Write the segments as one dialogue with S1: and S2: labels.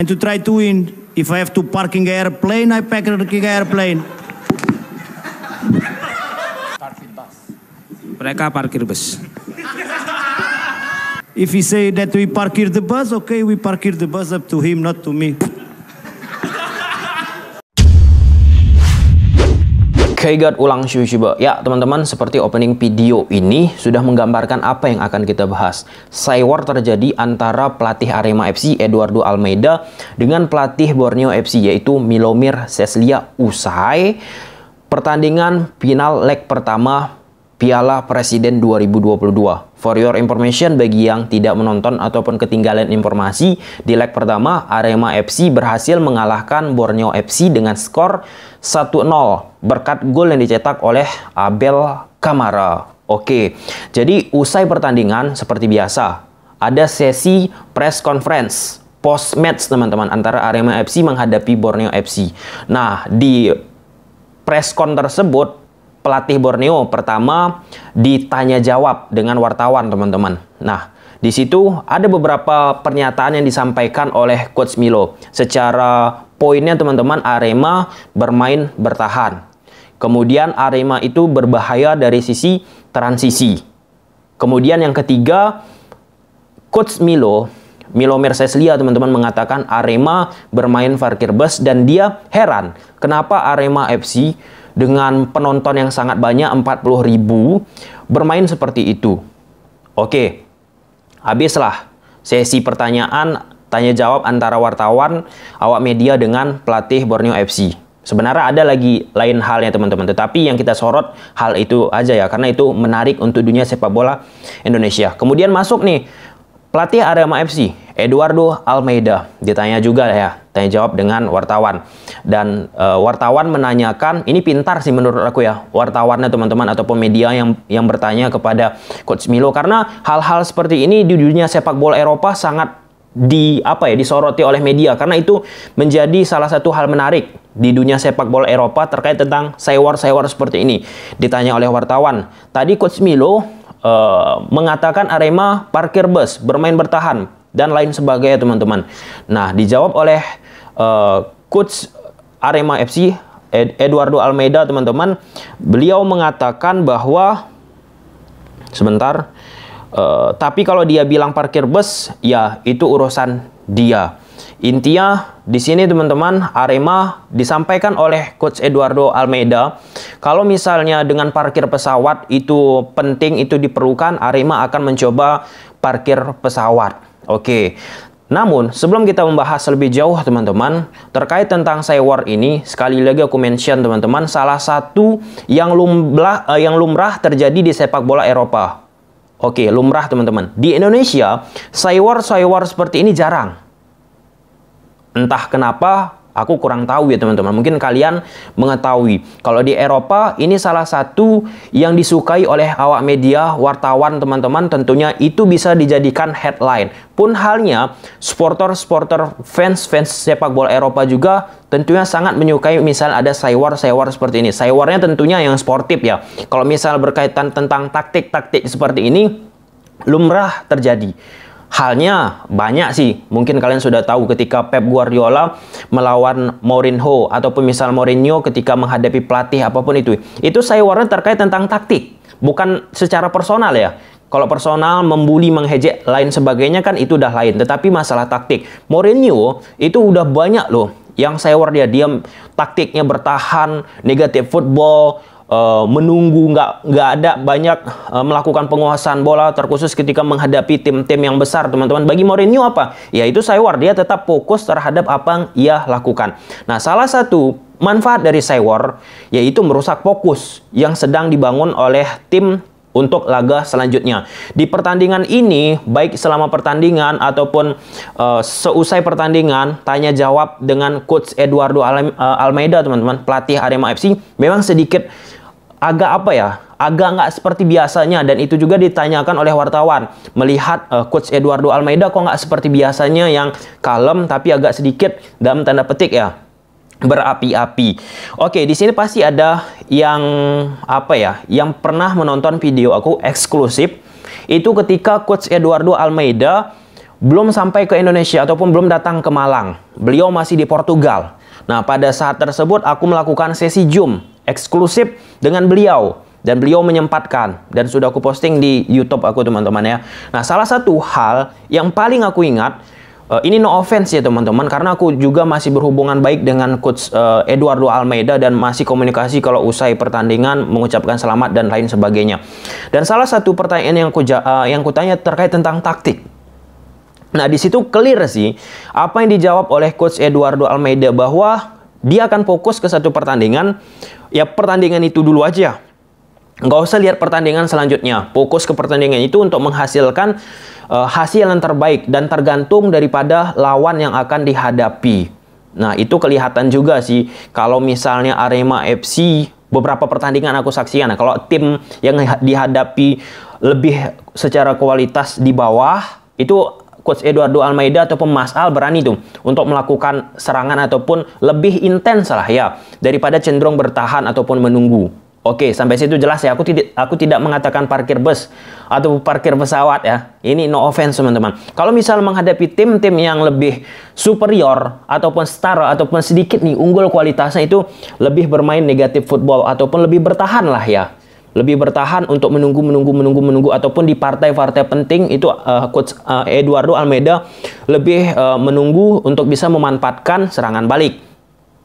S1: and to try to win. If I have to parking airplane, I parking airplane. Parkir bus. Mereka parkir bus. if he say that we parkir the bus, okay, we parkir the bus up to him, not to me. Okay God ulang shiba. Ya teman-teman seperti opening video ini sudah menggambarkan apa yang akan kita bahas. Cywar terjadi antara pelatih Arema FC Eduardo Almeida dengan pelatih Borneo FC yaitu Milomir Seslia usai pertandingan final leg pertama Piala Presiden 2022. For your information bagi yang tidak menonton ataupun ketinggalan informasi, di leg pertama Arema FC berhasil mengalahkan Borneo FC dengan skor 1-0 berkat gol yang dicetak oleh Abel Kamara. Oke, jadi usai pertandingan seperti biasa, ada sesi press conference post match teman-teman antara Arema FC menghadapi Borneo FC. Nah, di press con tersebut pelatih Borneo pertama ditanya jawab dengan wartawan teman-teman. Nah, di situ ada beberapa pernyataan yang disampaikan oleh Coach Milo. Secara poinnya teman-teman Arema bermain bertahan. Kemudian Arema itu berbahaya dari sisi transisi. Kemudian yang ketiga Coach Milo Milo Merceslia teman-teman mengatakan Arema bermain parkir bus dan dia heran kenapa Arema FC dengan penonton yang sangat banyak 40 ribu bermain seperti itu. Oke, habislah sesi pertanyaan tanya jawab antara wartawan awak media dengan pelatih Borneo FC. Sebenarnya ada lagi lain halnya teman-teman, tetapi yang kita sorot hal itu aja ya, karena itu menarik untuk dunia sepak bola Indonesia. Kemudian masuk nih pelatih Arema FC. Eduardo Almeida ditanya juga ya, tanya jawab dengan wartawan. Dan e, wartawan menanyakan, ini pintar sih menurut aku ya, wartawannya teman-teman ataupun media yang yang bertanya kepada coach Milo karena hal-hal seperti ini di dunia sepak bola Eropa sangat di apa ya disoroti oleh media karena itu menjadi salah satu hal menarik di dunia sepak bola Eropa terkait tentang sewar-sewar seperti ini ditanya oleh wartawan tadi coach Milo uh, mengatakan Arema parkir bus bermain bertahan dan lain sebagainya teman-teman. Nah dijawab oleh uh, coach Arema FC Ed Eduardo Almeida teman-teman, beliau mengatakan bahwa sebentar, uh, tapi kalau dia bilang parkir bus, ya itu urusan dia. Intinya di sini teman-teman Arema disampaikan oleh coach Eduardo Almeida kalau misalnya dengan parkir pesawat itu penting itu diperlukan Arema akan mencoba parkir pesawat. Oke, namun sebelum kita membahas lebih jauh teman-teman, terkait tentang Cywar ini, sekali lagi aku mention teman-teman, salah satu yang lumrah, uh, yang lumrah terjadi di sepak bola Eropa. Oke, lumrah teman-teman. Di Indonesia, Cywar-Cywar seperti ini jarang. Entah kenapa Aku kurang tahu ya teman-teman. Mungkin kalian mengetahui. Kalau di Eropa ini salah satu yang disukai oleh awak media, wartawan teman-teman. Tentunya itu bisa dijadikan headline. Pun halnya supporter-supporter fans-fans sepak bola Eropa juga tentunya sangat menyukai misal ada saywar-saywar seperti ini. Saywarnya tentunya yang sportif ya. Kalau misal berkaitan tentang taktik-taktik seperti ini lumrah terjadi. Halnya banyak sih, mungkin kalian sudah tahu ketika Pep Guardiola melawan Mourinho ataupun misal Mourinho ketika menghadapi pelatih apapun itu. Itu saya warna terkait tentang taktik, bukan secara personal ya. Kalau personal, membuli, menghejek, lain sebagainya kan itu udah lain. Tetapi masalah taktik, Mourinho itu udah banyak loh yang saya war dia diam taktiknya bertahan, negatif football, uh, menunggu, nggak nggak ada banyak uh, melakukan penguasaan bola, terkhusus ketika menghadapi tim-tim yang besar, teman-teman. Bagi Mourinho apa? ya itu saya dia tetap fokus terhadap apa yang ia lakukan. Nah, salah satu manfaat dari Sayward yaitu merusak fokus yang sedang dibangun oleh tim untuk laga selanjutnya. Di pertandingan ini, baik selama pertandingan ataupun uh, seusai pertandingan, tanya jawab dengan coach Eduardo Almeida, teman-teman, pelatih Arema FC, memang sedikit agak apa ya agak nggak seperti biasanya dan itu juga ditanyakan oleh wartawan melihat uh, coach Eduardo Almeida kok nggak seperti biasanya yang kalem tapi agak sedikit dalam tanda petik ya berapi-api. Oke, di sini pasti ada yang apa ya, yang pernah menonton video aku eksklusif itu ketika coach Eduardo Almeida belum sampai ke Indonesia ataupun belum datang ke Malang. Beliau masih di Portugal. Nah, pada saat tersebut aku melakukan sesi Zoom eksklusif dengan beliau dan beliau menyempatkan dan sudah aku posting di YouTube aku teman-teman ya. Nah, salah satu hal yang paling aku ingat uh, ini no offense ya teman-teman karena aku juga masih berhubungan baik dengan coach uh, Eduardo Almeida dan masih komunikasi kalau usai pertandingan mengucapkan selamat dan lain sebagainya. Dan salah satu pertanyaan yang aku uh, yang kutanya terkait tentang taktik. Nah, di situ clear sih apa yang dijawab oleh coach Eduardo Almeida bahwa dia akan fokus ke satu pertandingan. Ya pertandingan itu dulu aja. Nggak usah lihat pertandingan selanjutnya. Fokus ke pertandingan itu untuk menghasilkan uh, hasil yang terbaik dan tergantung daripada lawan yang akan dihadapi. Nah, itu kelihatan juga sih kalau misalnya Arema FC beberapa pertandingan aku saksikan. Nah, kalau tim yang dihadapi lebih secara kualitas di bawah itu coach Eduardo Almeida ataupun Mas Al berani tuh untuk melakukan serangan ataupun lebih intens lah ya daripada cenderung bertahan ataupun menunggu. Oke, sampai situ jelas ya. Aku tidak aku tidak mengatakan parkir bus atau parkir pesawat ya. Ini no offense teman-teman. Kalau misal menghadapi tim-tim yang lebih superior ataupun star ataupun sedikit nih unggul kualitasnya itu lebih bermain negatif football ataupun lebih bertahan lah ya lebih bertahan untuk menunggu menunggu menunggu menunggu ataupun di partai-partai penting itu uh, coach uh, Eduardo Almeida lebih uh, menunggu untuk bisa memanfaatkan serangan balik.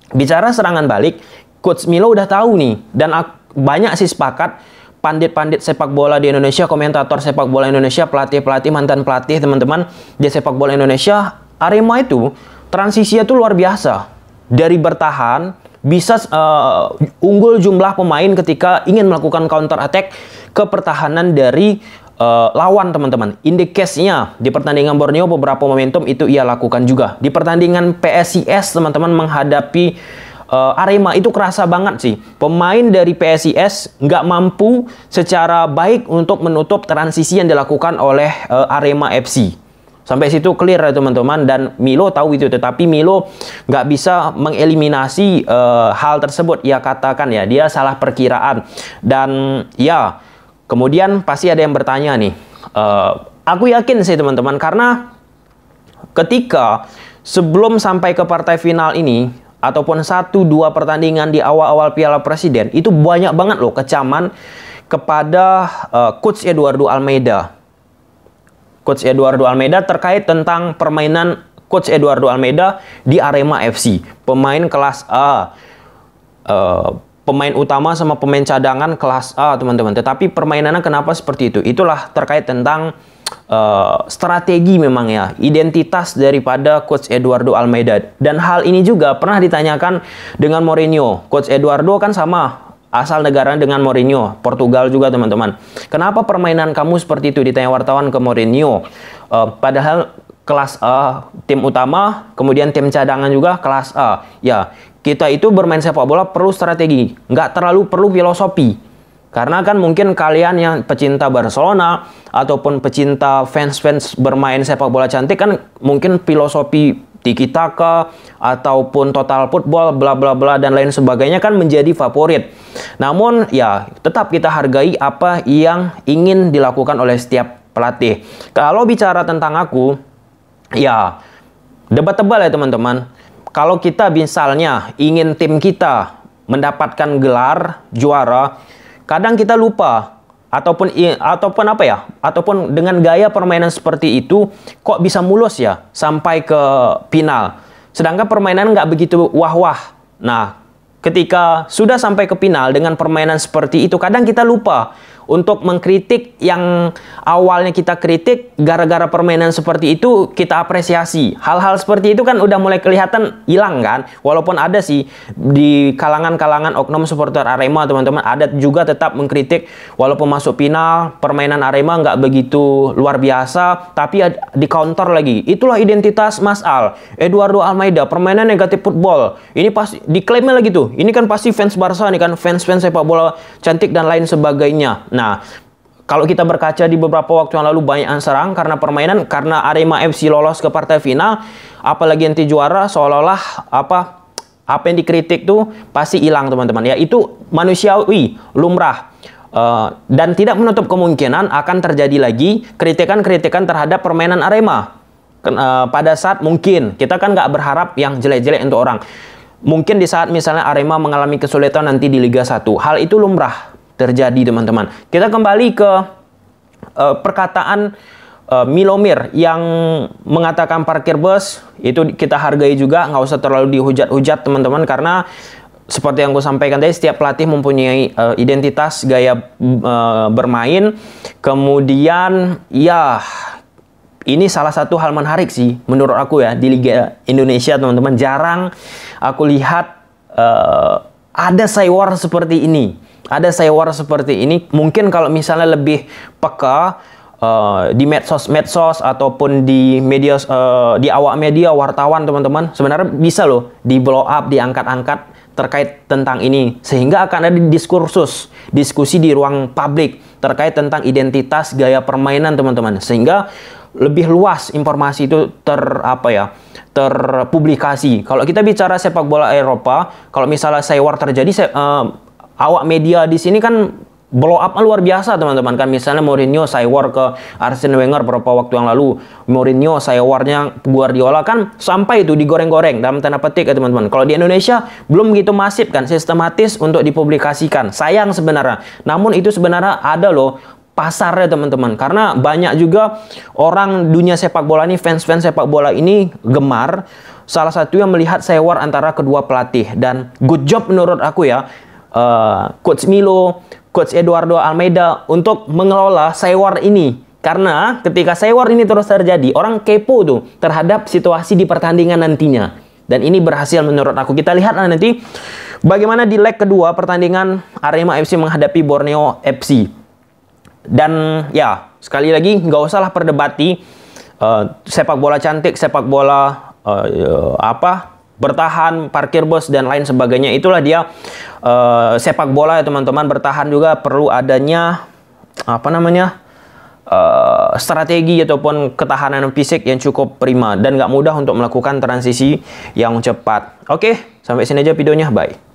S1: Bicara serangan balik, coach Milo udah tahu nih dan banyak sih sepakat pandit-pandit sepak bola di Indonesia, komentator sepak bola Indonesia, pelatih-pelatih mantan pelatih teman-teman di sepak bola Indonesia Arema itu transisinya tuh luar biasa dari bertahan bisa uh, unggul jumlah pemain ketika ingin melakukan counter attack ke pertahanan dari uh, lawan teman-teman. In the case-nya di pertandingan Borneo beberapa momentum itu ia lakukan juga. Di pertandingan PSIS teman-teman menghadapi uh, Arema itu kerasa banget sih. Pemain dari PSIS nggak mampu secara baik untuk menutup transisi yang dilakukan oleh uh, Arema FC. Sampai situ clear ya teman-teman dan Milo tahu itu tetapi Milo nggak bisa mengeliminasi uh, hal tersebut ya katakan ya dia salah perkiraan dan ya kemudian pasti ada yang bertanya nih uh, aku yakin sih teman-teman karena ketika sebelum sampai ke partai final ini ataupun satu dua pertandingan di awal-awal Piala Presiden itu banyak banget loh kecaman kepada uh, coach Eduardo Almeida Coach Eduardo Almeida terkait tentang permainan Coach Eduardo Almeida di Arema FC, pemain kelas A. Uh, pemain utama sama pemain cadangan kelas A, teman-teman. Tetapi permainannya kenapa seperti itu? Itulah terkait tentang uh, strategi memang ya, identitas daripada coach Eduardo Almeida. Dan hal ini juga pernah ditanyakan dengan Mourinho. Coach Eduardo kan sama asal negara dengan Mourinho, Portugal juga teman-teman. Kenapa permainan kamu seperti itu ditanya wartawan ke Mourinho? Uh, padahal kelas A tim utama, kemudian tim cadangan juga kelas A. Ya, kita itu bermain sepak bola perlu strategi, nggak terlalu perlu filosofi. Karena kan mungkin kalian yang pecinta Barcelona ataupun pecinta fans-fans bermain sepak bola cantik kan mungkin filosofi Tikitaka ataupun Total Football bla bla bla dan lain sebagainya kan menjadi favorit. Namun ya tetap kita hargai apa yang ingin dilakukan oleh setiap pelatih. Kalau bicara tentang aku ya debat tebal ya teman-teman. Kalau kita misalnya ingin tim kita mendapatkan gelar juara, kadang kita lupa ataupun ataupun apa ya ataupun dengan gaya permainan seperti itu kok bisa mulus ya sampai ke final sedangkan permainan nggak begitu wah wah nah ketika sudah sampai ke final dengan permainan seperti itu kadang kita lupa untuk mengkritik yang awalnya kita kritik gara-gara permainan seperti itu kita apresiasi. Hal-hal seperti itu kan udah mulai kelihatan hilang kan. Walaupun ada sih di kalangan-kalangan oknum supporter Arema teman-teman ada juga tetap mengkritik walaupun masuk final permainan Arema nggak begitu luar biasa tapi di counter lagi. Itulah identitas Mas Al. Eduardo Almeida permainan negatif football. Ini pasti diklaimnya lagi tuh. Ini kan pasti fans Barca nih kan fans-fans sepak bola cantik dan lain sebagainya. Nah, Nah, kalau kita berkaca di beberapa waktu yang lalu banyak yang serang karena permainan karena Arema FC lolos ke partai final apalagi nanti juara seolah-olah apa apa yang dikritik tuh pasti hilang teman-teman ya itu manusiawi lumrah uh, dan tidak menutup kemungkinan akan terjadi lagi kritikan-kritikan terhadap permainan Arema uh, pada saat mungkin kita kan nggak berharap yang jelek-jelek untuk orang mungkin di saat misalnya Arema mengalami kesulitan nanti di Liga 1 hal itu lumrah terjadi teman-teman. Kita kembali ke uh, perkataan uh, Milomir yang mengatakan parkir bus itu kita hargai juga nggak usah terlalu dihujat-hujat teman-teman karena seperti yang gue sampaikan tadi setiap pelatih mempunyai uh, identitas gaya uh, bermain kemudian ya ini salah satu hal menarik sih menurut aku ya di Liga Indonesia teman-teman jarang aku lihat uh, ada saywar seperti ini. Ada saywar seperti ini. Mungkin kalau misalnya lebih peka uh, di medsos-medsos ataupun di media uh, di awak media wartawan teman-teman, sebenarnya bisa loh di blow up, diangkat-angkat terkait tentang ini sehingga akan ada diskursus, diskusi di ruang publik terkait tentang identitas gaya permainan teman-teman sehingga lebih luas informasi itu ter apa ya terpublikasi. Kalau kita bicara sepak bola Eropa, kalau misalnya sewar terjadi saya, uh, awak media di sini kan blow up luar biasa teman-teman kan misalnya Mourinho saya war ke Arsene Wenger beberapa waktu yang lalu Mourinho saya warnya Guardiola kan sampai itu digoreng-goreng dalam tanda petik ya teman-teman kalau di Indonesia belum begitu masif kan sistematis untuk dipublikasikan sayang sebenarnya namun itu sebenarnya ada loh pasarnya teman-teman karena banyak juga orang dunia sepak bola ini fans-fans sepak bola ini gemar salah satu yang melihat sewar antara kedua pelatih dan good job menurut aku ya uh, coach Milo Coach Eduardo Almeida untuk mengelola Sewar ini. Karena ketika Sewar ini terus terjadi, orang kepo tuh terhadap situasi di pertandingan nantinya. Dan ini berhasil menurut aku. Kita lihat nanti bagaimana di leg kedua pertandingan Arema FC menghadapi Borneo FC. Dan ya, sekali lagi nggak usahlah perdebati uh, sepak bola cantik, sepak bola uh, apa bertahan, parkir bos dan lain sebagainya. Itulah dia uh, sepak bola ya teman-teman. Bertahan juga perlu adanya apa namanya uh, strategi ataupun ketahanan fisik yang cukup prima dan nggak mudah untuk melakukan transisi yang cepat. Oke, sampai sini aja videonya. Bye.